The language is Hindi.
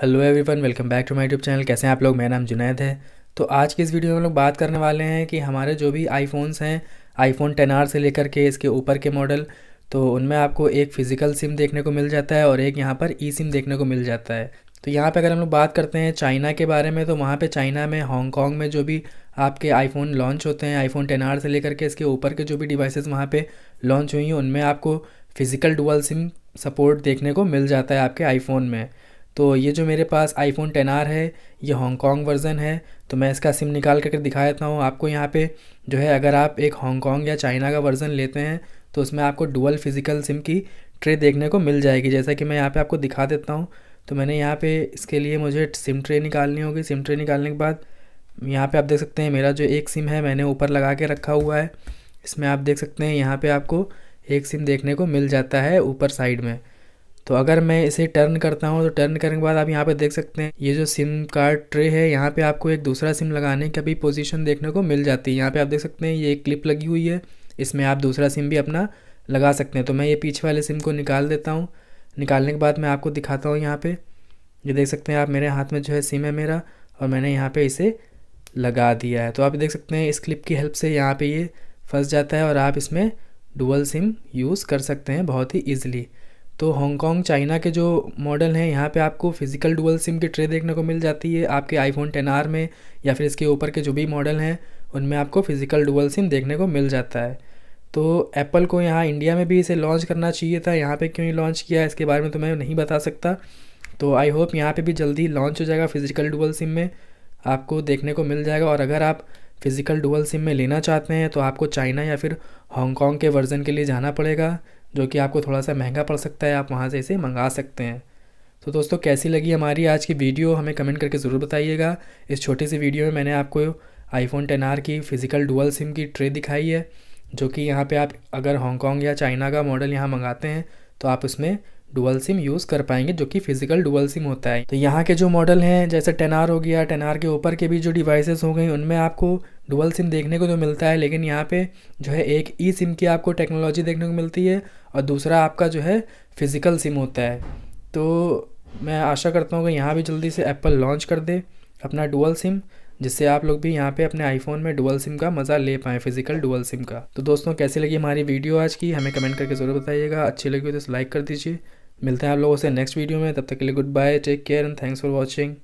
hello everyone welcome back to my YouTube channel कैसे हैं आप लोग मेरा नाम जुनैद है तो आज की इस वीडियो में हम लोग बात करने वाले हैं कि हमारे जो भी आईफोन्स हैं आईफोन टेन आर से लेकर के इसके ऊपर के मॉडल तो उनमें आपको एक फ़िज़िकल सिम देखने को मिल जाता है और एक यहाँ पर ई सिम देखने को मिल जाता है तो यहाँ पर अगर हम लोग बात करते हैं चाइना के बारे में तो वहाँ पर चाइना में हॉन्गकॉन्ग में जो भी आपके आईफोन लॉन्च होते हैं आईफोन टेन आर से लेकर के इसके ऊपर के जो भी डिवाइसेज़ वहाँ पर लॉन्च हुई हैं उनमें आपको फ़िज़िकल डुअल सिम सपोर्ट देखने को मिल जाता है आपके आईफोन में तो ये जो मेरे पास आईफोन टेन आर है ये हांगकॉन्ग वर्ज़न है तो मैं इसका सिम निकाल करके दिखा देता हूँ आपको यहाँ पे जो है अगर आप एक हांगकॉन्ग या चाइना का वर्ज़न लेते हैं तो उसमें आपको डुअल फिज़िकल सिम की ट्रे देखने को मिल जाएगी जैसा कि मैं यहाँ पे आपको दिखा देता हूँ तो मैंने यहाँ पे इसके लिए मुझे सिम ट्रे निकालनी होगी सिम ट्रे निकालने के बाद यहाँ पर आप देख सकते हैं मेरा जो एक सिम है मैंने ऊपर लगा के रखा हुआ है इसमें आप देख सकते हैं यहाँ पर आपको एक सिम देखने को मिल जाता है ऊपर साइड में तो अगर मैं इसे टर्न करता हूँ तो टर्न करने के बाद आप यहाँ पे देख सकते हैं ये जो सिम कार्ड ट्रे है यहाँ पे आपको एक दूसरा सिम लगाने की भी पोजीशन देखने को मिल जाती है यहाँ पे आप देख सकते हैं ये एक क्लिप लगी हुई है इसमें आप दूसरा सिम भी अपना लगा सकते हैं तो मैं ये पीछे वाले सिम को निकाल देता हूँ निकालने के बाद मैं आपको दिखाता हूँ यहाँ पर ये देख सकते हैं आप मेरे हाथ में जो है सिम है मेरा और मैंने यहाँ पर इसे लगा दिया है तो आप देख सकते हैं इस क्लिप की हेल्प से यहाँ पर ये फंस जाता है और आप इसमें डुअल सिम यूज़ कर सकते हैं बहुत ही ईजिली तो हांगकॉन्ग चाइना के जो मॉडल हैं यहाँ पे आपको फ़िज़िकल डुअल सिम की ट्रे देखने को मिल जाती है आपके आईफोन टेन आर में या फिर इसके ऊपर के जो भी मॉडल हैं उनमें आपको फ़िज़िकल डुअल सिम देखने को मिल जाता है तो एप्पल को यहाँ इंडिया में भी इसे लॉन्च करना चाहिए था यहाँ पर क्यों लॉन्च किया इसके बारे में तो मैं नहीं बता सकता तो आई होप यहाँ पर भी जल्दी लॉन्च हो जाएगा फ़िज़िकल डुअल सिम में आपको देखने को मिल जाएगा और अगर आप फ़िज़िकल डुअल सिम में लेना चाहते हैं तो आपको चाइना या फिर हांगकॉन्ग के वर्ज़न के लिए जाना पड़ेगा जो कि आपको थोड़ा सा महंगा पड़ सकता है आप वहाँ से इसे मंगा सकते हैं तो दोस्तों कैसी लगी हमारी आज की वीडियो हमें कमेंट करके ज़रूर बताइएगा इस छोटी सी वीडियो में मैंने आपको आईफोन टेन आर की फ़िज़िकल डुअल सिम की ट्रे दिखाई है जो कि यहाँ पे आप अगर हांगकॉन्ग या चाइना का मॉडल यहाँ मंगाते हैं तो आप उसमें डुअल सिम यूज़ कर पाएंगे जो कि फिजिकल डुअल सिम होता है तो यहाँ के जो मॉडल हैं जैसे टेन हो गया टेन के ऊपर के भी जो डिवाइसेज हो गई उनमें आपको डुअल सिम देखने को तो मिलता है लेकिन यहाँ पे जो है एक ई सिम की आपको टेक्नोलॉजी देखने को मिलती है और दूसरा आपका जो है फिज़िकल सिम होता है तो मैं आशा करता हूँ कि यहाँ भी जल्दी से एप्पल लॉन्च कर दे अपना डुअल सिम जिससे आप लोग भी यहाँ पे अपने आईफोन में डुअल सिम का मज़ा ले पाएँ फिजिकल डुअल सिम का तो दोस्तों कैसी लगी हमारी वीडियो आज की हमें कमेंट करके ज़रूर बताइएगा अच्छी लगी हो तो लाइक कर दीजिए मिलते हैं आप लोगों से नेक्स्ट वीडियो में तब तक के लिए good bye take care and thanks for watching